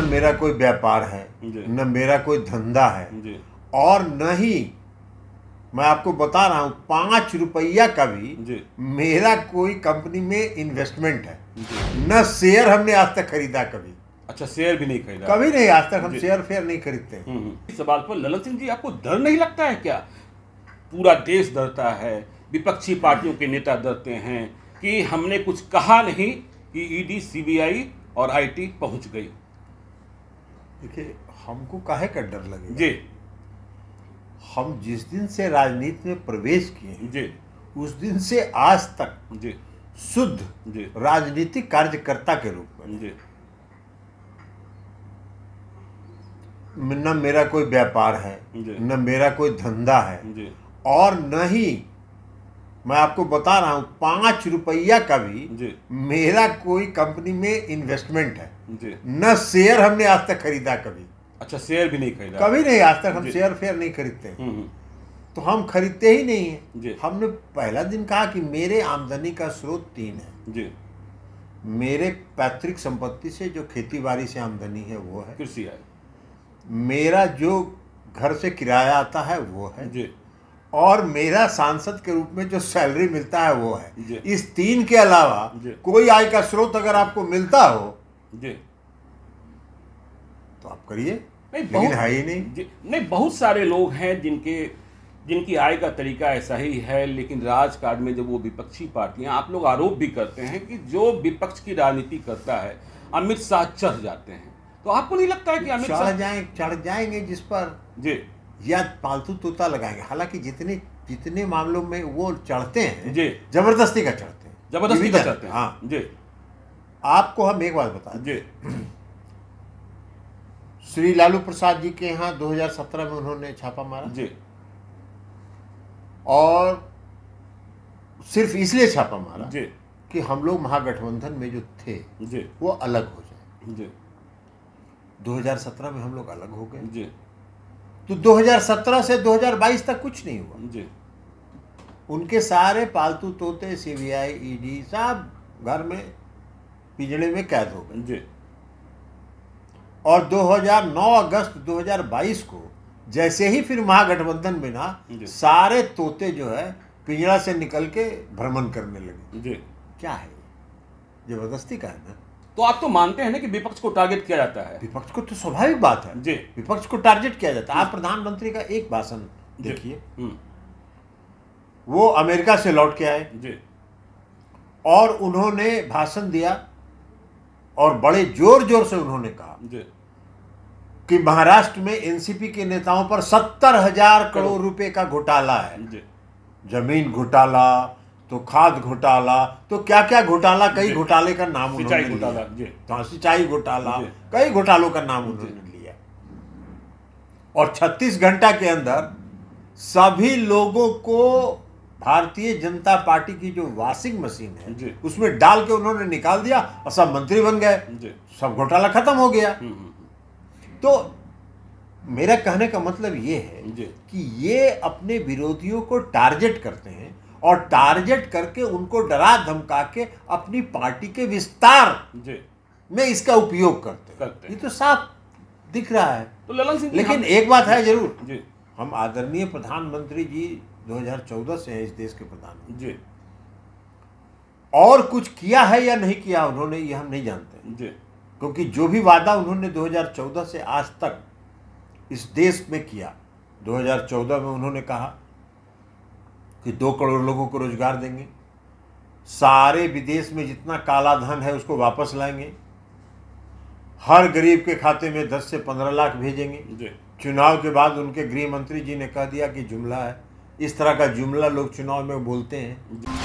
ना मेरा कोई व्यापार है न मेरा कोई धंधा है और न ही मैं आपको बता रहा हूँ पांच रुपया का भी मेरा कोई कंपनी में इन्वेस्टमेंट है न शेयर हमने आज तक खरीदा कभी अच्छा शेयर भी नहीं खरीदा कभी नहीं आज तक हम शेयर फेयर नहीं खरीदते हम्म, हम्म। इस सवाल पर ललन सिंह जी आपको डर नहीं लगता है क्या पूरा देश डरता है विपक्षी पार्टियों के नेता डरते हैं कि हमने कुछ कहा नहीं कि ईडी e सीबीआई और आईटी पहुंच गई देखिए हमको काहे का डर लगे जी हम जिस दिन से राजनीति में प्रवेश किए जी उस दिन से आज तक जी शुद्ध जी राजनीतिक कार्यकर्ता के रूप में जी न मेरा कोई व्यापार है न मेरा कोई धंधा है और न ही मैं आपको बता रहा हूँ पांच रुपया का भी मेरा कोई कंपनी में इन्वेस्टमेंट है न शेयर हमने आज तक खरीदा कभी अच्छा शेयर भी नहीं खरीदा कभी नहीं आज तक हम शेयर फेयर नहीं खरीदते हम्म, हम्म। तो हम खरीदते ही नहीं है हमने पहला दिन कहा कि मेरे आमदनी का स्रोत तीन है जी मेरे पैतृक संपत्ति से जो खेती बाड़ी से आमदनी है वो है कृषि है मेरा जो घर से किराया आता है वो है जी और मेरा सांसद के रूप में जो सैलरी मिलता है वो है इस तीन के अलावा कोई आय का स्रोत अगर आपको मिलता हो तो आप करिए नहीं है ही नहीं नहीं बहुत सारे लोग हैं जिनके जिनकी आय का तरीका ऐसा ही है लेकिन राजकाज में जब वो विपक्षी पार्टियां आप लोग आरोप भी करते हैं कि जो विपक्ष की राजनीति करता है अमित शाह चढ़ जाते हैं तो आपको नहीं लगता है कि अमित शाह जाए चढ़ जाएंगे जिस पर जी या पालतू तोता लगाएंगे हालांकि जितने जितने मामलों में वो चढ़ते हैं जी जबरदस्ती का चढ़ते हैं जबरदस्ती का चढ़ते हैं हाँ जी आपको हम एक बात बता जी श्री लालू प्रसाद जी के यहाँ 2017 में उन्होंने छापा मारा जी और सिर्फ इसलिए छापा मारा जी कि हम लोग महागठबंधन में जो थे जी वो अलग हो जाए जी 2017 में हम लोग अलग हो गए जी तो 2017 से 2022 तक कुछ नहीं हुआ जी उनके सारे पालतू तोते सीबीआई ईडी e सब घर में पिजड़े में कैद हो गए जी और 2009 अगस्त 2022 को जैसे ही फिर महागठबंधन बिना सारे तोते जो है पिंजरा से निकल के भ्रमण करने लगे जी क्या है जबरदस्ती का है ना तो आप तो मानते हैं ना कि विपक्ष को टारगेट किया जाता है विपक्ष को तो स्वाभाविक बात है जी विपक्ष को टारगेट किया जाता है आप प्रधानमंत्री का एक भाषण देखिए हम्म। वो अमेरिका से लौट के आए जी और उन्होंने भाषण दिया और बड़े जोर जोर से उन्होंने कहा जी कि महाराष्ट्र में एनसीपी के नेताओं पर सत्तर हजार करोड़ रुपए का घोटाला है जमीन घोटाला तो खाद घोटाला तो क्या क्या घोटाला कई घोटाले का नाम उन्होंने घोटाला तो हाँ, सिंचाई घोटाला कई घोटालों का नाम उन्होंने लिया और 36 घंटा के अंदर सभी लोगों को भारतीय जनता पार्टी की जो वॉशिंग मशीन है उसमें डाल के उन्होंने निकाल दिया और सब मंत्री बन गए सब घोटाला खत्म हो गया हम्म, हम्म, हम्म। तो मेरा कहने का मतलब ये है कि ये अपने विरोधियों को टारगेट करते हैं और टारगेट करके उनको डरा धमका के अपनी पार्टी के विस्तार में इसका उपयोग करते, करते ये तो साफ दिख रहा है तो ललन सिंह लेकिन एक बात है जरूर हम आदरणीय प्रधानमंत्री जी 2014 से हैं इस देश के प्रधानमंत्री जी और कुछ किया है या नहीं किया उन्होंने ये हम नहीं जानते जी क्योंकि जो भी वादा उन्होंने 2014 से आज तक इस देश में किया 2014 में उन्होंने कहा कि दो करोड़ लोगों को रोजगार देंगे सारे विदेश में जितना काला धन है उसको वापस लाएंगे हर गरीब के खाते में दस से पंद्रह लाख भेजेंगे चुनाव के बाद उनके गृह मंत्री जी ने कह दिया कि जुमला है इस तरह का जुमला लोग चुनाव में बोलते हैं